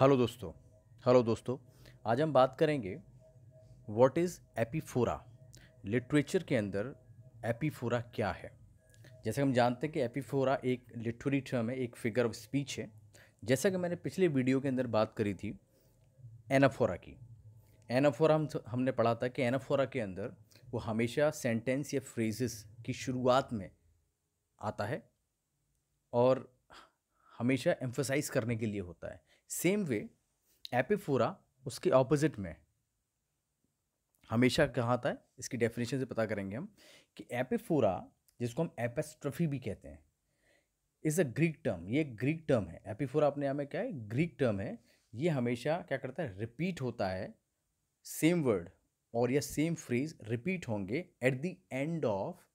hello दोस्तों hello दोस्तों आज हम बात करेंगे व्हाट इज़ एपीफोरा लिटरेचर के अंदर एपीफोरा क्या है जैसे हम जानते हैं कि एपीफोरा एक लिटरेरी टर्म है एक फिगर ऑफ स्पीच है जैसा कि मैंने पिछले वीडियो के अंदर बात करी थी एनाफोरा की एनाफोरा हम हमने पढ़ा था कि एनाफोरा के अंदर वो हमेशा सेंटेंस या फ्रेजेस की शुरुआत में आता है और हमेशा एम्फोसाइज करने के लिए होता है सेम वे एपिफोरा उसके ऑपोजिट में हमेशा कहाँ आता है इसकी डेफिनेशन से पता करेंगे हम कि एपिफोरा जिसको हम एपेस्ट्रफी भी कहते हैं इज़ अ ग्रीक टर्म ये ग्रीक टर्म है एपिफोरा अपने यहाँ में क्या है ग्रीक टर्म है ये हमेशा क्या करता है रिपीट होता है सेम वर्ड और या सेम फ्रेज रिपीट होंगे at the end of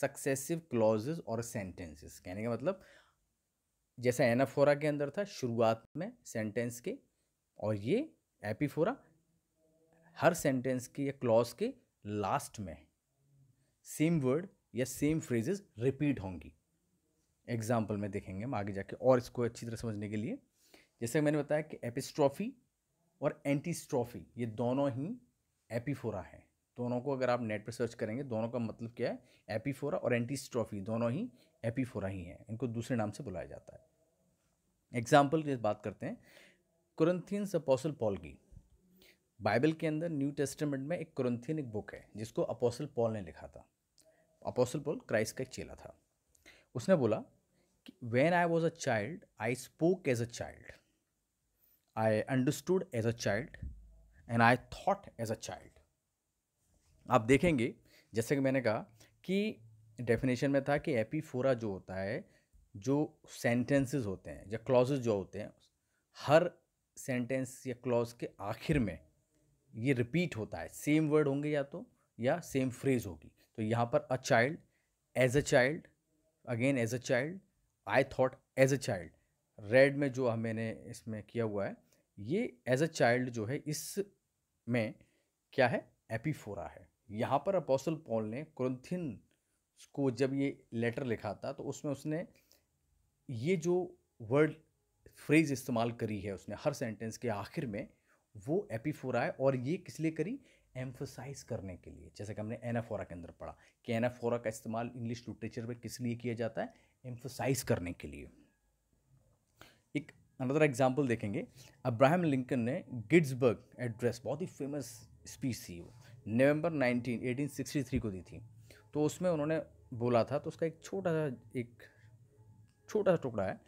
successive clause और सेंटेंसेस कहने का मतलब जैसा एनाफोरा के अंदर था शुरुआत में सेंटेंस के और ये एपीफोरा हर सेंटेंस के या क्लॉज के लास्ट में सेम वर्ड या सेम फ्रेजेस रिपीट होंगी एग्जाम्पल में देखेंगे हम आगे जाके और इसको अच्छी तरह समझने के लिए जैसे मैंने बताया कि एपिस्ट्रॉफी और एंटीस्ट्रॉफी ये दोनों ही एपीफोरा है दोनों को अगर आप नेट पर सर्च करेंगे दोनों का मतलब क्या है एपीफोरा और एंटीस्ट्रॉफी दोनों ही एपीफोरा ही हैं इनको दूसरे नाम से बुलाया जाता है एग्जाम्पल की बात करते हैं कुरंथियंस अपोसल पॉल की बाइबल के अंदर न्यू टेस्टमेंट में एक कुरंथियन एक बुक है जिसको अपोसल पॉल ने लिखा था अपोसल पॉल क्राइस्ट का एक चेला था उसने बोला कि when I was a child I spoke as a child I understood as a child and I thought as a child आप देखेंगे जैसे कि मैंने कहा कि डेफिनेशन में था कि फोरा जो होता है जो सेंटेंसेस होते हैं या क्लॉजेज जो होते हैं हर सेंटेंस या क्लॉज के आखिर में ये रिपीट होता है सेम वर्ड होंगे या तो या सेम फ्रेज होगी तो यहाँ पर a child as a child again as a child I thought as a child read में जो मैंने इसमें किया हुआ है ये एज अ चाइल्ड जो है इस में क्या है एपीफोरा है यहाँ पर अपोसल पॉल ने क्रंथिन को जब ये लेटर लिखा था तो उसमें उसने ये जो वर्ड फ्रेज इस्तेमाल करी है उसने हर सेंटेंस के आखिर में वो एपीफोरा है और ये किस लिए करी एम्फोसाइज करने के लिए जैसे कि हमने एनाफोरा के अंदर पढ़ा कि एनाफोरा का इस्तेमाल इंग्लिश लिटरेचर में किस लिए किया जाता है एम्फोसाइज करने के लिए एक अनदर एग्जाम्पल देखेंगे अब्राहम लिंकन ने गिड्सबर्ग एड्रेस बहुत ही फेमस स्पीच थी वो नवंबर सिक्सटी थ्री को दी थी तो उसमें उन्होंने बोला था तो उसका एक छोटा सा एक छोटा सा टुकड़ा है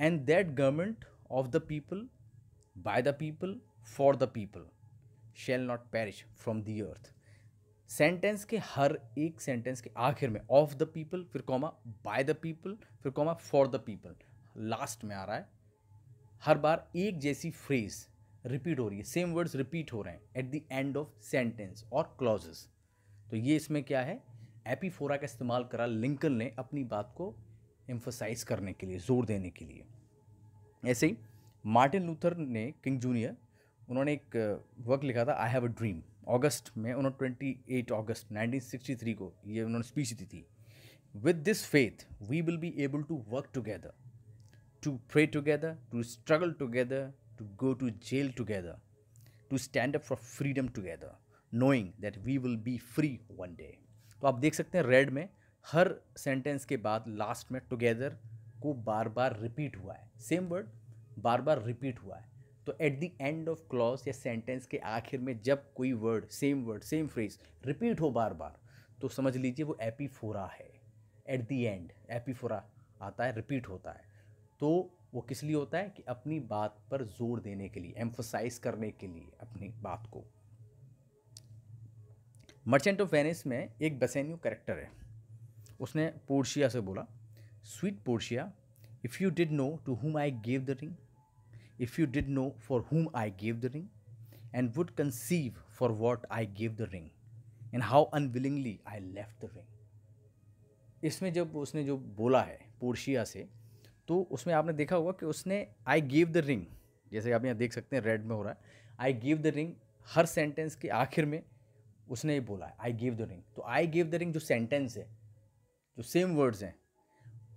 and that government of the people by the people for the people shall not perish from the earth sentence के हर एक सेंटेंस के आखिर में ऑफ द पीपल फिर कॉमा बाय द पीपल फिर comma for the people last में आ रहा है हर बार एक जैसी फ्रेज रिपीट हो रही है सेम वर्ड्स रिपीट हो रहे हैं at the end of sentence और क्लॉजेस तो ये इसमें क्या है एपीफोरा का इस्तेमाल करा लिंकन ने अपनी बात को एम्फोसाइज करने के लिए जोर देने के लिए ऐसे ही मार्टिन लूथर ने किंग जूनियर उन्होंने एक वर्क uh, लिखा था I have a dream August में उन्होंने twenty eight August nineteen sixty three को ये उन्होंने स्पीच दी थी with this faith we will be able to work together to pray together to struggle together to go to jail together to stand up for freedom together knowing that we will be free one day तो आप देख सकते हैं red में हर sentence के बाद last में together को बार बार रिपीट हुआ है सेम वर्ड बार बार रिपीट हुआ है तो at the end of clause या सेंटेंस के आखिर में जब कोई word same word same phrase repeat हो बार बार तो समझ लीजिए वो एपीफोरा है एट द एंड एपीफोरा आता है रिपीट होता है तो वो किस लिए होता है कि अपनी बात पर जोर देने के लिए एम्फोसाइज करने के लिए अपनी बात को मर्चेंट ऑफ वेनिस में एक बसेन्यू करेक्टर है उसने पोर्शिया से बोला sweet Portia if you did know to whom I gave the ring if you did know for whom I gave the ring and would conceive for what I gave the ring and how unwillingly I left the ring इसमें जब उसने जो बोला है Portia से तो उसमें आपने देखा होगा कि उसने आई गेव द रिंग जैसे आप यहाँ देख सकते हैं रेड में हो रहा है आई गेव द रिंग हर सेंटेंस के आखिर में उसने ये बोला है आई गेव द रिंग तो आई गेव द रिंग जो सेंटेंस है जो सेम वर्ड्स हैं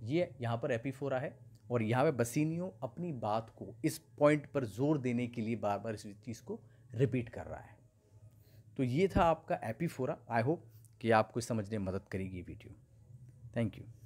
ये यहाँ पर एपिफोरा है और यहाँ पे बसीनियो अपनी बात को इस पॉइंट पर जोर देने के लिए बार बार इस चीज़ को रिपीट कर रहा है तो ये था आपका एपिफोरा आई होप कि आपको समझने में मदद करेगी ये वीडियो थैंक यू